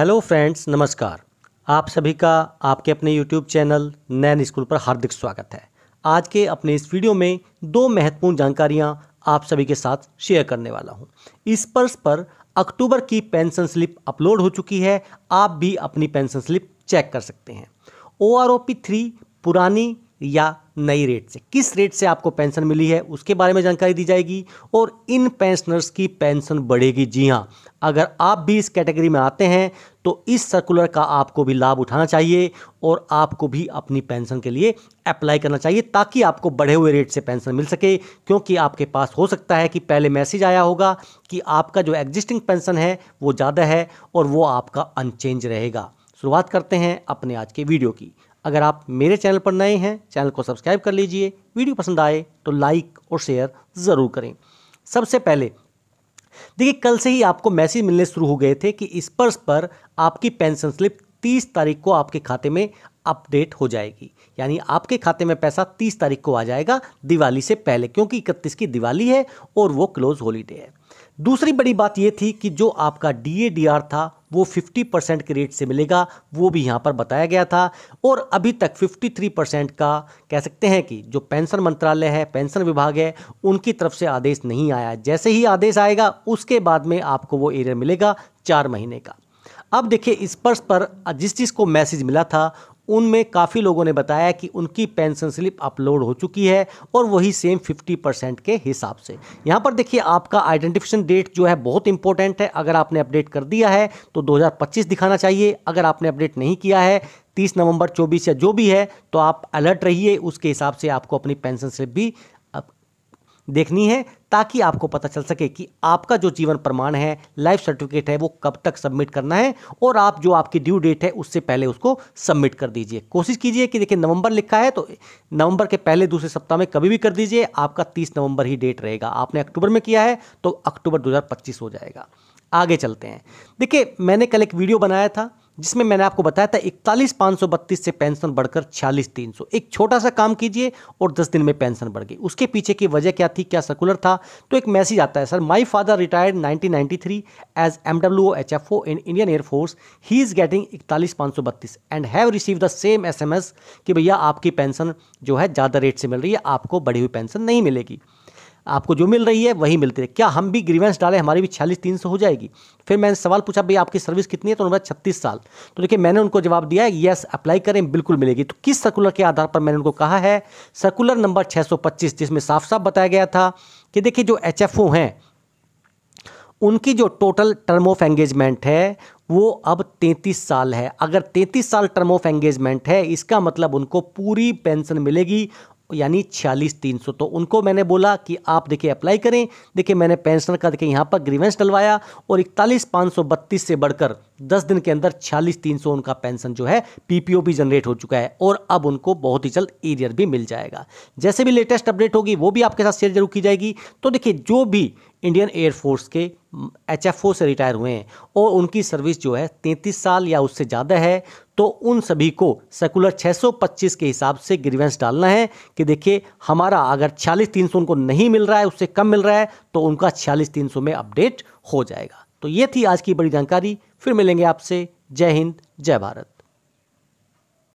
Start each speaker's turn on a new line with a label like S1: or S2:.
S1: Hello friends नमस्कार आप सभी का आपके अपने यूट्यूब चैनल नैन स्कूल पर हार्दिक स्वागत है आज के अपने इस वीडियो में दो महत्वपूर्ण जानकारियां आप सभी के साथ शेयर करने वाला हूं। इस पर्स पर अक्टूबर की पेंशन स्लिप अपलोड हो चुकी है आप भी अपनी पेंशन स्लिप चेक कर सकते हैं O R O P three पुरानी या नई रेट से किस रेट से आपको पेंशन मिली है उसके बारे में जानकारी दी जाएगी और इन पेंशनर्स की पेंशन बढ़ेगी जी हाँ अगर आप भी इस कैटेगरी में आते हैं तो इस सर्कुलर का आपको भी लाभ उठाना चाहिए और आपको भी अपनी पेंशन के लिए अप्लाई करना चाहिए ताकि आपको बढ़े हुए रेट से पेंशन मिल सके क्योंकि आपके पास हो सकता है कि पहले मैसेज आया होगा कि आपका जो एग्जिस्टिंग पेंशन है वो ज़्यादा है और वो आपका अनचेंज रहेगा शुरुआत करते हैं अपने आज के वीडियो की अगर आप मेरे चैनल पर नए हैं चैनल को सब्सक्राइब कर लीजिए वीडियो पसंद आए तो लाइक और शेयर ज़रूर करें सबसे पहले देखिए कल से ही आपको मैसेज मिलने शुरू हो गए थे कि स्पर्श पर आपकी पेंशन स्लिप तीस तारीख को आपके खाते में अपडेट हो जाएगी यानी आपके खाते में पैसा तीस तारीख को आ जाएगा दिवाली से पहले क्योंकि इकतीस की दिवाली है और वो क्लोज हॉलीडे है दूसरी बड़ी बात ये थी कि जो आपका डी ए डी आर था वो 50 परसेंट के रेट से मिलेगा वो भी यहाँ पर बताया गया था और अभी तक 53 परसेंट का कह सकते हैं कि जो पेंशन मंत्रालय है पेंशन विभाग है उनकी तरफ से आदेश नहीं आया जैसे ही आदेश आएगा उसके बाद में आपको वो एरियर मिलेगा चार महीने का अब देखिए इस पर्स पर जिस चीज़ को मैसेज मिला था उनमें काफ़ी लोगों ने बताया कि उनकी पेंशन स्लिप अपलोड हो चुकी है और वही सेम 50 परसेंट के हिसाब से यहाँ पर देखिए आपका आइडेंटिफिकेशन डेट जो है बहुत इंपॉर्टेंट है अगर आपने अपडेट कर दिया है तो 2025 दिखाना चाहिए अगर आपने अपडेट नहीं किया है 30 नवंबर 24 या जो भी है तो आप अलर्ट रहिए उसके हिसाब से आपको अपनी पेंशन स्लिप भी देखनी है ताकि आपको पता चल सके कि आपका जो जीवन प्रमाण है लाइफ सर्टिफिकेट है वो कब तक सबमिट करना है और आप जो आपकी ड्यू डेट है उससे पहले उसको सबमिट कर दीजिए कोशिश कीजिए कि देखिए नवंबर लिखा है तो नवंबर के पहले दूसरे सप्ताह में कभी भी कर दीजिए आपका तीस नवंबर ही डेट रहेगा आपने अक्टूबर में किया है तो अक्टूबर दो हो जाएगा आगे चलते हैं देखिए मैंने कल एक वीडियो बनाया था जिसमें मैंने आपको बताया था इकतालीस पाँच सौ बत्तीस से पेंशन बढ़कर छियालीस तीन सौ एक छोटा सा काम कीजिए और दस दिन में पेंशन बढ़ गई उसके पीछे की वजह क्या थी क्या सर्कुलर था तो एक मैसेज आता है sir my father retired nineteen ninety three as M W H F O in Indian air force he is getting इकतालीस पाँच सौ बत्तीस and have receive the same S M S कि भैया आपकी पेंशन जो है ज़्यादा रेट से मिल रही है आपको बढ़ी हुई पेंशन नहीं मिलेगी आपको जो मिल रही है वही मिलती है क्या हम भी ग्रीवेंस डालें हमारी भी छियालीस तीन सौ हो जाएगी फिर मैंने सवाल पूछा भाई आपकी सर्विस कितनी है तो उन्होंने छत्तीस साल तो देखिए मैंने उनको जवाब दिया है यस अप्लाई करें बिल्कुल मिलेगी तो किस सर्कुलर के आधार पर मैंने उनको कहा है सर्कुलर नंबर छः सौ पच्चीस जिसमें साफ साफ बताया गया था कि देखिए जो एच एफ ओ हैं उनकी जो टोटल टर्म ऑफ एंगेजमेंट है वो अब 33 साल है अगर 33 साल टर्म ऑफ एंगेजमेंट है इसका मतलब उनको पूरी पेंशन मिलेगी यानी छियालीस तीन सौ तो उनको मैंने बोला कि आप देखिए अप्लाई करें देखिए मैंने पेंशनर का देखिए यहाँ पर ग्रीवेंस डलवाया और इकतालीस पाँच सौ बत्तीस से बढ़कर दस दिन के अंदर छियालीस तीन सौ उनका पेंशन जो है पीपीओ भी जनरेट हो चुका है और अब उनको बहुत ही जल्द एरियर भी मिल जाएगा जैसे भी लेटेस्ट अपडेट होगी वो भी आपके साथ शेयर जरूर की जाएगी तो देखिए जो भी इंडियन एयरफोर्स के एच से रिटायर हुए हैं और उनकी सर्विस जो है 33 साल या उससे ज़्यादा है तो उन सभी को सेकुलर 625 के हिसाब से ग्रीवेंस डालना है कि देखिए हमारा अगर छियालीस तीन सौ उनको नहीं मिल रहा है उससे कम मिल रहा है तो उनका छियालीस तीन सौ में अपडेट हो जाएगा तो ये थी आज की बड़ी जानकारी फिर मिलेंगे आपसे जय हिंद जय भारत